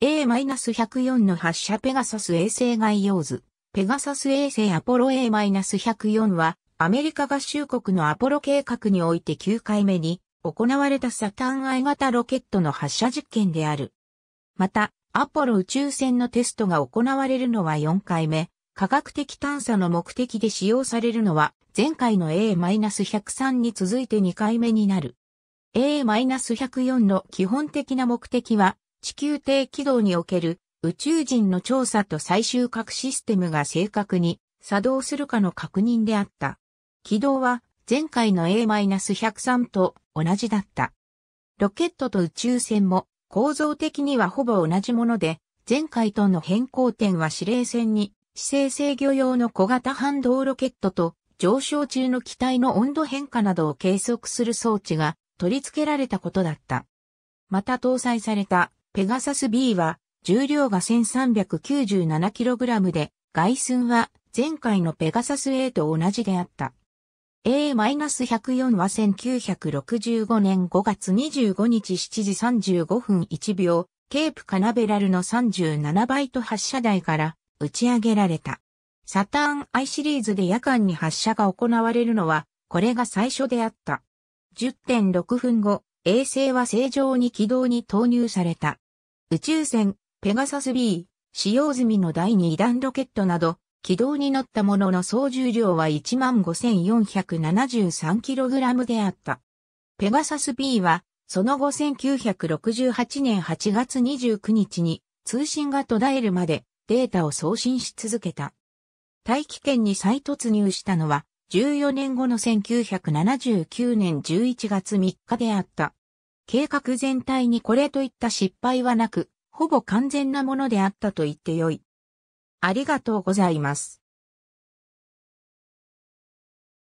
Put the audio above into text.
A-104 の発射ペガサス衛星概要図。ペガサス衛星アポロ A-104 は、アメリカ合衆国のアポロ計画において9回目に行われたサタン I 型ロケットの発射実験である。また、アポロ宇宙船のテストが行われるのは4回目。科学的探査の目的で使用されるのは、前回の A-103 に続いて2回目になる。A-104 の基本的な目的は、地球低軌道における宇宙人の調査と最終核システムが正確に作動するかの確認であった。軌道は前回の A-103 と同じだった。ロケットと宇宙船も構造的にはほぼ同じもので、前回との変更点は指令船に姿勢制御用の小型反動ロケットと上昇中の機体の温度変化などを計測する装置が取り付けられたことだった。また搭載されたペガサス B は重量が 1397kg で外寸は前回のペガサス A と同じであった。A-104 は1965年5月25日7時35分1秒、ケープカナベラルの37バイト発射台から打ち上げられた。サターン I シリーズで夜間に発射が行われるのは、これが最初であった。10.6分後、衛星は正常に軌道に投入された。宇宙船、ペガサス B、使用済みの第2弾ロケットなど、軌道に乗ったものの総重量は 15,473kg であった。ペガサス B は、その後1968年8月29日に通信が途絶えるまでデータを送信し続けた。大気圏に再突入したのは14年後の1979年11月3日であった。計画全体にこれといった失敗はなく、ほぼ完全なものであったと言ってよい。ありがとうございます。